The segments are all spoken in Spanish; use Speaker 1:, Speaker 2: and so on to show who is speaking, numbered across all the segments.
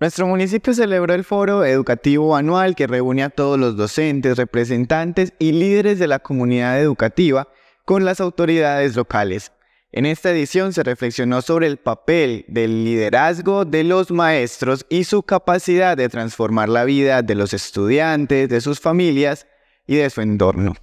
Speaker 1: Nuestro municipio celebró el foro educativo anual que reúne a todos los docentes, representantes y líderes de la comunidad educativa con las autoridades locales. En esta edición se reflexionó sobre el papel del liderazgo de los maestros y su capacidad de transformar la vida de los estudiantes, de sus familias y de su entorno.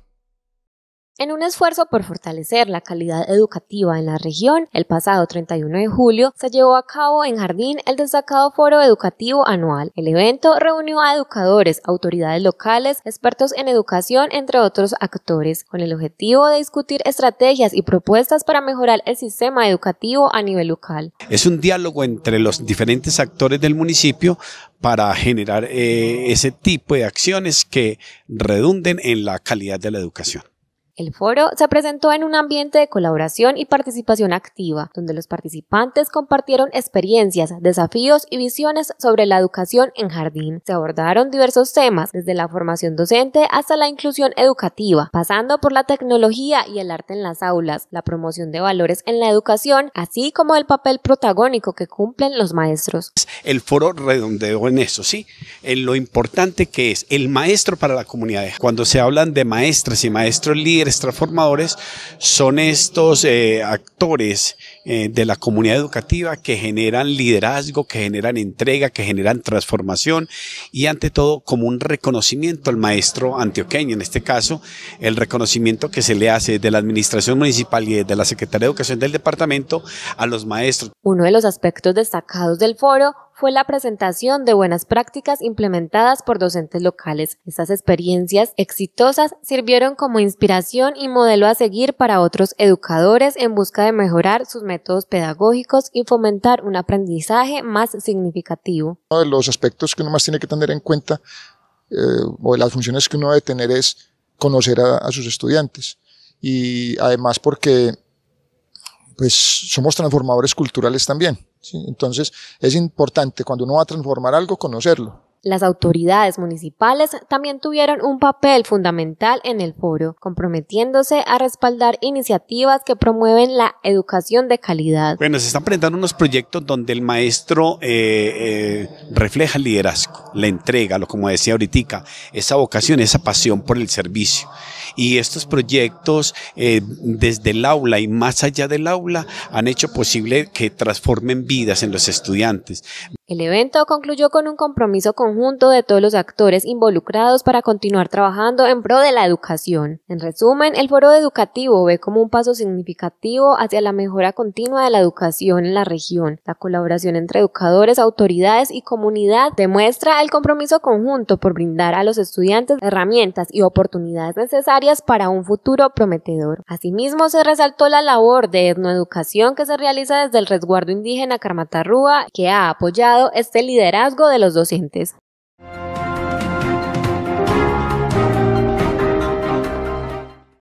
Speaker 2: En un esfuerzo por fortalecer la calidad educativa en la región, el pasado 31 de julio se llevó a cabo en Jardín el destacado foro educativo anual. El evento reunió a educadores, autoridades locales, expertos en educación, entre otros actores, con el objetivo de discutir estrategias y propuestas para mejorar el sistema educativo a nivel local.
Speaker 1: Es un diálogo entre los diferentes actores del municipio para generar eh, ese tipo de acciones que redunden en la calidad de la educación.
Speaker 2: El foro se presentó en un ambiente de colaboración y participación activa, donde los participantes compartieron experiencias, desafíos y visiones sobre la educación en jardín. Se abordaron diversos temas, desde la formación docente hasta la inclusión educativa, pasando por la tecnología y el arte en las aulas, la promoción de valores en la educación, así como el papel protagónico que cumplen los maestros.
Speaker 1: El foro redondeó en eso, sí, en lo importante que es el maestro para la comunidad. Cuando se hablan de maestras y maestros líderes, transformadores son estos eh, actores eh, de la comunidad educativa que generan liderazgo, que generan entrega, que generan transformación y ante todo como un reconocimiento al maestro antioqueño. En este caso, el reconocimiento que se le hace de la administración municipal y de la Secretaría de Educación del departamento a los maestros.
Speaker 2: Uno de los aspectos destacados del foro fue la presentación de buenas prácticas implementadas por docentes locales. Estas experiencias exitosas sirvieron como inspiración y modelo a seguir para otros educadores en busca de mejorar sus métodos pedagógicos y fomentar un aprendizaje más significativo.
Speaker 1: Uno de los aspectos que uno más tiene que tener en cuenta eh, o de las funciones que uno debe tener es conocer a, a sus estudiantes y además porque pues somos transformadores culturales también. Entonces es importante cuando uno va a transformar algo conocerlo.
Speaker 2: Las autoridades municipales también tuvieron un papel fundamental en el foro, comprometiéndose a respaldar iniciativas que promueven la educación de calidad.
Speaker 1: Bueno, se están presentando unos proyectos donde el maestro eh, eh, refleja el liderazgo, la entrega, lo como decía ahorita, esa vocación, esa pasión por el servicio y estos proyectos eh, desde el aula y más allá del aula han hecho posible que transformen vidas en los estudiantes.
Speaker 2: El evento concluyó con un compromiso conjunto de todos los actores involucrados para continuar trabajando en pro de la educación. En resumen, el foro educativo ve como un paso significativo hacia la mejora continua de la educación en la región. La colaboración entre educadores, autoridades y comunidad demuestra el compromiso conjunto por brindar a los estudiantes herramientas y oportunidades necesarias para un futuro prometedor. Asimismo, se resaltó la labor de etnoeducación que se realiza desde el resguardo indígena Carmatarrúa, que ha apoyado este liderazgo de los docentes.